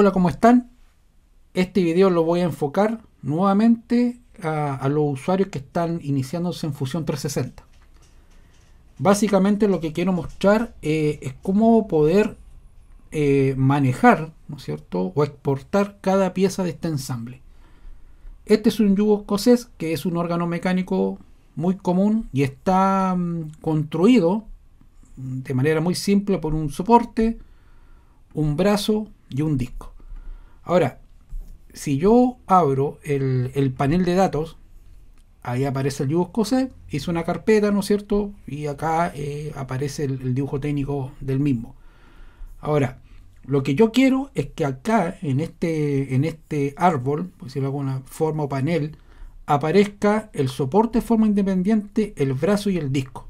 Hola, ¿cómo están? Este video lo voy a enfocar nuevamente a, los usuarios que están iniciándose en Fusion 360. Básicamente lo que quiero mostrar eh, es cómo poder eh, manejar, ¿no es cierto?, o exportar cada pieza de este ensamble. Este es un yugo escocés, que es un órgano mecánico muy común y está mm, construido de manera muy simple por un soporte, un brazo, y un disco. Ahora, si yo abro el, panel de datos, ahí aparece el dibujo C, hice una carpeta, ¿no es cierto? Y acá eh, aparece el, dibujo técnico del mismo. Ahora, lo que yo quiero es que acá, en este, en este árbol, si si hago una forma o panel, aparezca el soporte de forma independiente, el brazo y el disco.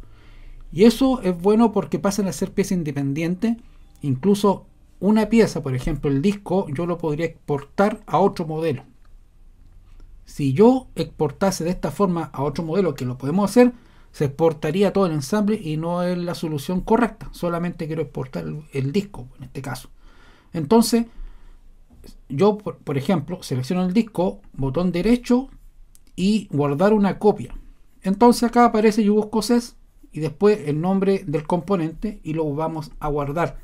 Y eso es bueno porque pasan a ser piezas independientes, incluso una pieza, por ejemplo el disco, yo lo podría exportar a otro modelo. Si yo exportase de esta forma a otro modelo, que lo podemos hacer, se exportaría todo el ensamble y no es la solución correcta. Solamente quiero exportar el, disco, en este caso. Entonces, yo, por, ejemplo, selecciono el disco, botón derecho y guardar una copia. Entonces acá aparece yo y después el nombre del componente y lo vamos a guardar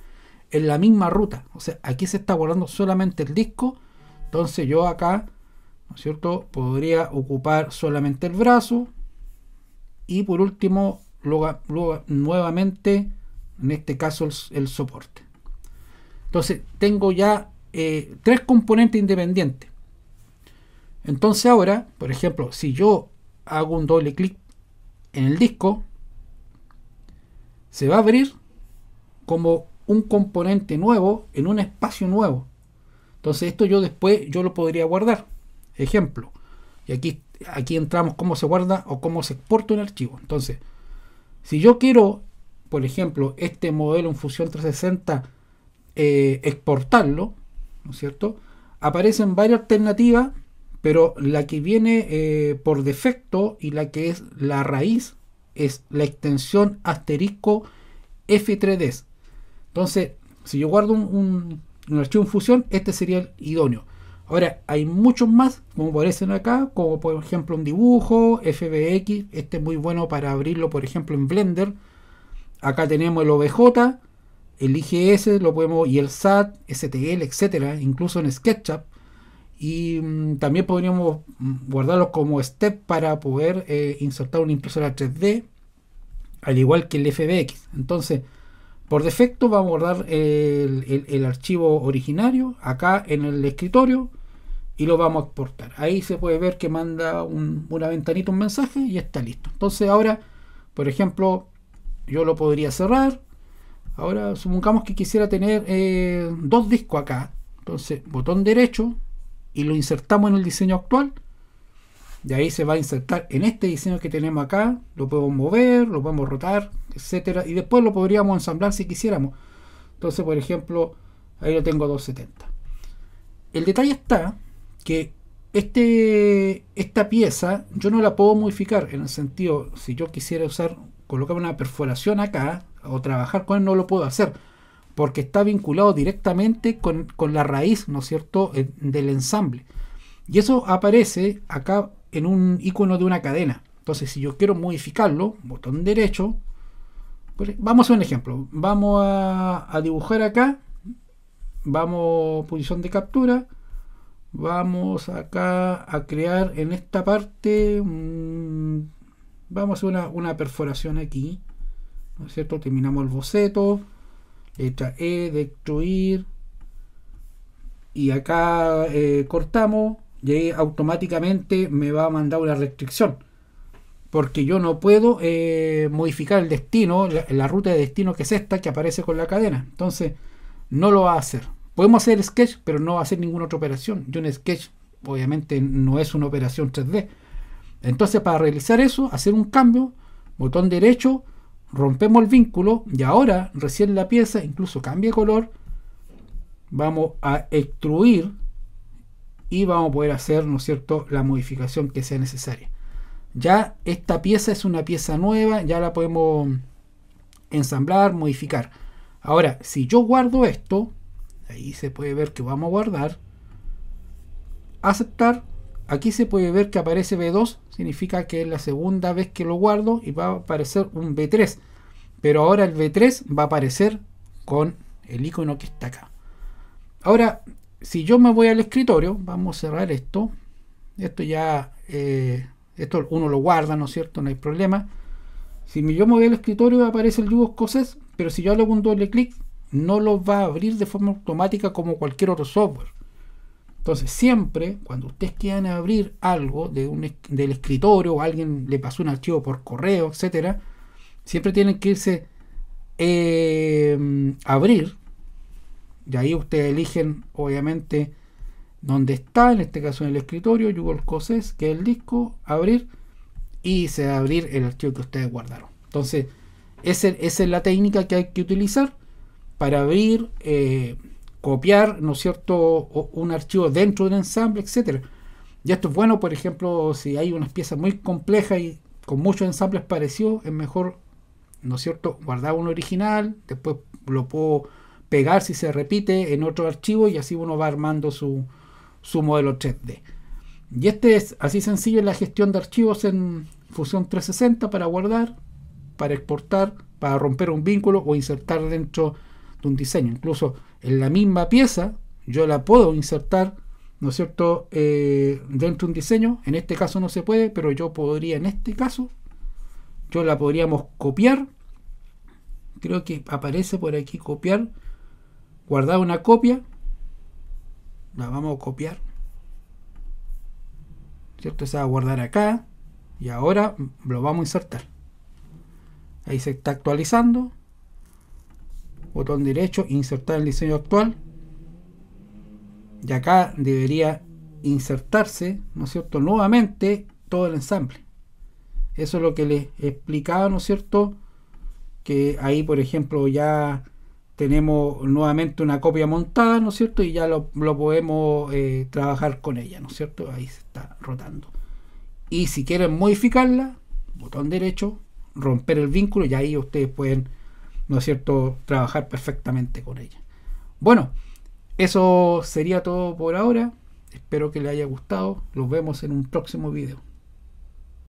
en la misma ruta. O sea, aquí se está guardando solamente el disco. Entonces yo acá, ¿no es cierto? Podría ocupar solamente el brazo. Y por último, luego, nuevamente, en este caso, el, soporte. Entonces tengo ya eh, tres componentes independientes. Entonces ahora, por ejemplo, si yo hago un doble clic en el disco, se va a abrir como un componente nuevo en un espacio nuevo. Entonces esto yo después yo lo podría guardar. Ejemplo. Y aquí, aquí entramos cómo se guarda o cómo se exporta un archivo. Entonces, si yo quiero, por ejemplo, este modelo en Fusion 360 eh, exportarlo, ¿no es cierto? Aparecen varias alternativas, pero la que viene eh, por defecto y la que es la raíz es la extensión asterisco F3D. Entonces, si yo guardo un, archivo en fusión, este sería el idóneo. Ahora, hay muchos más, como aparecen acá, como por ejemplo un dibujo, FBX, este es muy bueno para abrirlo, por ejemplo, en Blender. Acá tenemos el OBJ, el IGS, lo podemos, y el SAT, STL, etcétera, incluso en SketchUp. Y mm, también podríamos mm, guardarlo como step para poder eh, insertar una impresora 3D, al igual que el FBX. Entonces, por defecto vamos a guardar el, archivo originario acá en el escritorio y lo vamos a exportar. Ahí se puede ver que manda una ventanita, un mensaje y está listo. Entonces ahora, por ejemplo, yo lo podría cerrar. Ahora supongamos que quisiera tener eh, dos discos acá. Entonces, botón derecho y lo insertamos en el diseño actual de ahí se va a insertar en este diseño que tenemos acá. Lo podemos mover, lo podemos rotar, etcétera. Y después lo podríamos ensamblar si quisiéramos. Entonces, por ejemplo, ahí lo tengo 270. El detalle está que este, esta pieza yo no la puedo modificar en el sentido, si yo quisiera usar, colocar una perforación acá o trabajar con él, no lo puedo hacer porque está vinculado directamente con, con la raíz, ¿no es cierto?, del ensamble. Y eso aparece acá en un icono de una cadena. Entonces, si yo quiero modificarlo, botón derecho, pues, vamos a un ejemplo. Vamos a, dibujar acá. Vamos posición de captura. Vamos acá a crear en esta parte. vamos a una, perforación aquí. ¿No es cierto? Terminamos el boceto. Letra E, destruir. Y acá eh, cortamos y automáticamente me va a mandar una restricción porque yo no puedo eh, modificar el destino, la, ruta de destino que es esta que aparece con la cadena. Entonces, no lo va a hacer. Podemos hacer sketch, pero no va a hacer ninguna otra operación. Y un sketch, obviamente, no es una operación 3D. Entonces, para realizar eso, hacer un cambio, botón derecho, rompemos el vínculo y ahora recién la pieza incluso cambia color. Vamos a extruir y vamos a poder hacer, ¿no es cierto?, la modificación que sea necesaria. Ya esta pieza es una pieza nueva, ya la podemos ensamblar, modificar. Ahora, si yo guardo esto, ahí se puede ver que vamos a guardar, aceptar, aquí se puede ver que aparece B2, significa que es la segunda vez que lo guardo y va a aparecer un B3. Pero ahora el B3 va a aparecer con el icono que está acá. Ahora, si yo me voy al escritorio, vamos a cerrar esto. Esto ya, eh, esto uno lo guarda, ¿no es cierto? No hay problema. Si yo me voy al escritorio aparece el yugo escocés, pero si yo hago un doble clic, no lo va a abrir de forma automática como cualquier otro software. Entonces, siempre cuando ustedes quieran abrir algo de del escritorio o alguien le pasó un archivo por correo, etcétera, siempre tienen que irse a eh, abrir y ahí ustedes eligen, obviamente, dónde está, en este caso en el escritorio, Google Cosés, que es el disco, abrir y se va a abrir el archivo que ustedes guardaron. Entonces, esa, es la técnica que hay que utilizar para abrir, eh, copiar, ¿no es cierto?, un archivo dentro de un ensamble, etcétera. Y esto es bueno, por ejemplo, si hay unas piezas muy complejas y con muchos ensambles parecidos, es mejor, ¿no es cierto?, guardar un original, después lo puedo pegar si se repite en otro archivo y así uno va armando su, modelo 3D. Y este es así sencillo la gestión de archivos en Fusion 360 para guardar, para exportar, para romper un vínculo o insertar dentro de un diseño. Incluso en la misma pieza yo la puedo insertar, ¿no es cierto?, eh, dentro de un diseño. En este caso no se puede, pero yo podría, en este caso, yo la podríamos copiar. Creo que aparece por aquí copiar guardar una copia, la vamos a copiar, ¿cierto? Se va a guardar acá y ahora lo vamos a insertar. Ahí se está actualizando. Botón derecho, insertar el diseño actual. Y acá debería insertarse, ¿no es cierto?, nuevamente todo el ensamble. Eso es lo que les explicaba, ¿no es cierto? Que ahí, por ejemplo, ya tenemos nuevamente una copia montada, ¿no es cierto? Y ya lo, podemos eh, trabajar con ella, ¿no es cierto? Ahí se está rotando. Y si quieren modificarla, botón derecho, romper el vínculo y ahí ustedes pueden, ¿no es cierto?, trabajar perfectamente con ella. Bueno, eso sería todo por ahora. Espero que les haya gustado. Los vemos en un próximo video.